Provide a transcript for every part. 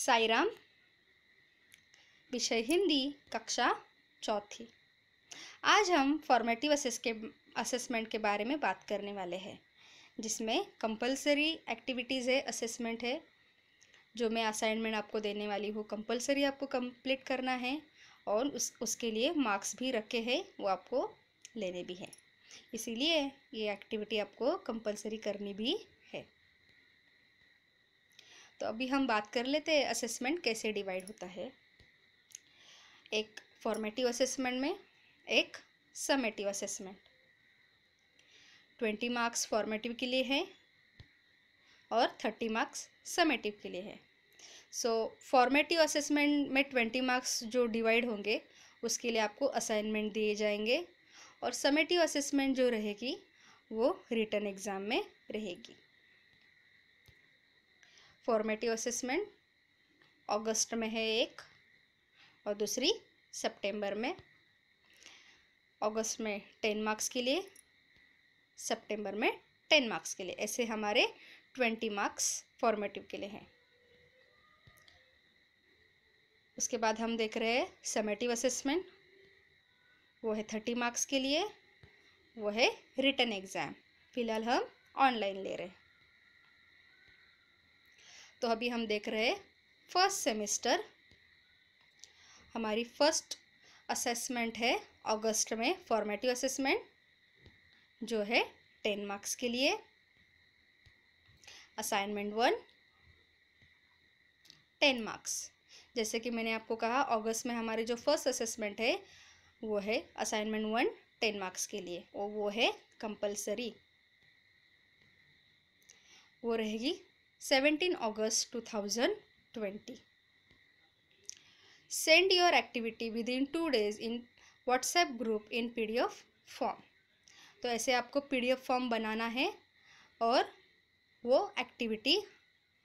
साईराम विषय हिंदी कक्षा चौथी आज हम फॉर्मेटिव असेस के असेसमेंट के बारे में बात करने वाले हैं जिसमें कंपलसरी एक्टिविटीज़ है असेसमेंट है जो मैं असाइनमेंट आपको देने वाली हूँ कंपलसरी आपको कंप्लीट करना है और उस उसके लिए मार्क्स भी रखे हैं वो आपको लेने भी हैं इसीलिए ये एक्टिविटी आपको कंपलसरी करनी भी तो अभी हम बात कर लेते हैं असेसमेंट कैसे डिवाइड होता है एक फॉर्मेटिव असेसमेंट में एक summative assessment twenty marks formative के लिए है और थर्टी मार्क्स समेटिव के लिए है सो फॉर्मेटिव असेसमेंट में ट्वेंटी मार्क्स जो डिवाइड होंगे उसके लिए आपको असाइनमेंट दिए जाएंगे और समेटिव असेसमेंट जो रहेगी वो रिटर्न एग्ज़ाम में रहेगी फॉर्मेटिव असेसमेंट अगस्त में है एक और दूसरी सितंबर में अगस्त में टेन मार्क्स के लिए सितंबर में टेन मार्क्स के लिए ऐसे हमारे ट्वेंटी मार्क्स फॉर्मेटिव के लिए हैं उसके बाद हम देख रहे हैं समेटिव असेसमेंट वो है थर्टी मार्क्स के लिए वो है रिटर्न एग्ज़ाम फ़िलहाल हम ऑनलाइन ले रहे हैं तो अभी हम देख रहे फर्स्ट सेमेस्टर हमारी फर्स्ट असेसमेंट है अगस्त में फॉर्मेटिव असेसमेंट जो है टेन मार्क्स के लिए असाइनमेंट वन टेन मार्क्स जैसे कि मैंने आपको कहा अगस्त में हमारे जो फर्स्ट असेसमेंट है वो है असाइनमेंट वन टेन मार्क्स के लिए और वो है कंपलसरी वो रहेगी 17 August 2020. Send your activity within in days in WhatsApp group in PDF form. तो ऐसे आपको एफ फॉर्म बनाना है और वो एक्टिविटी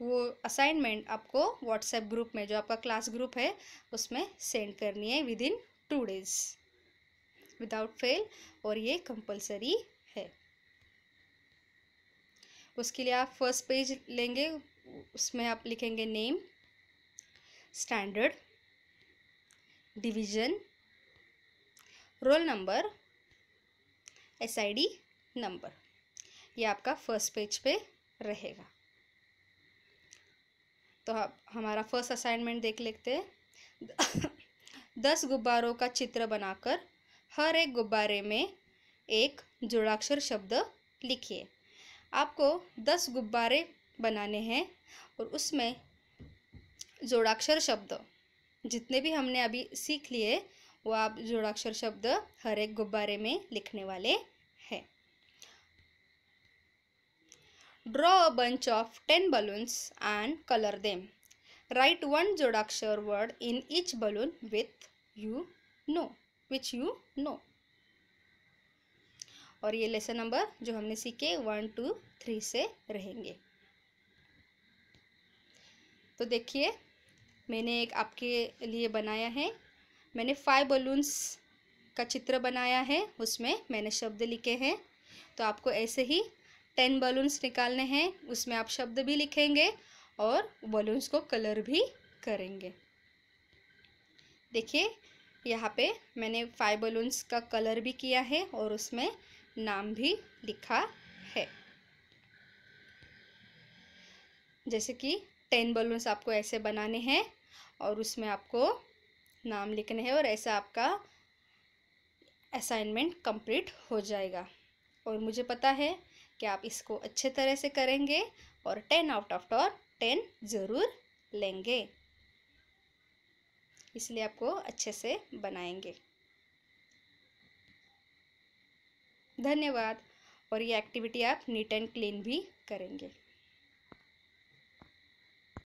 वो असाइनमेंट आपको व्हाट्सएप ग्रुप में जो आपका क्लास ग्रुप है उसमें सेंड करनी है within two days without fail और ये कंपलसरी है उसके लिए आप फर्स्ट पेज लेंगे उसमें आप लिखेंगे name standard division roll number SID number ये आपका फर्स्ट पेज पे रहेगा तो आप हमारा फर्स्ट असाइनमेंट देख लेते हैं दस गुब्बारों का चित्र बनाकर हर एक गुब्बारे में एक जोड़ाक्षर शब्द लिखिए आपको दस गुब्बारे बनाने हैं और उसमें जोड़ाक्षर शब्द जितने भी हमने अभी सीख लिए वो आप जोड़ाक्षर शब्द हर एक गुब्बारे में लिखने वाले हैं draw a bunch of ten balloons and colour them write one जोड़ाक्षर word in each balloon with you know which you know और ये लेसन नंबर जो हमने सीखे वन टू थ्री से रहेंगे तो देखिए मैंने एक आपके लिए बनाया है मैंने फाइव बलून्स का चित्र बनाया है उसमें मैंने शब्द लिखे हैं तो आपको ऐसे ही टेन बलून्स निकालने हैं उसमें आप शब्द भी लिखेंगे और बलून्स को कलर भी करेंगे देखिए यहाँ पे मैंने फाइव बलून्स का कलर भी किया है और उसमें नाम भी लिखा है जैसे कि टेन बलून्स आपको ऐसे बनाने हैं और उसमें आपको नाम लिखने हैं और ऐसा आपका असाइनमेंट कंप्लीट हो जाएगा और मुझे पता है कि आप इसको अच्छे तरह से करेंगे और टेन आउट ऑफ टॉर टेन ज़रूर लेंगे इसलिए आपको अच्छे से बनाएंगे धन्यवाद और ये एक्टिविटी आप नीट एंड क्लीन भी करेंगे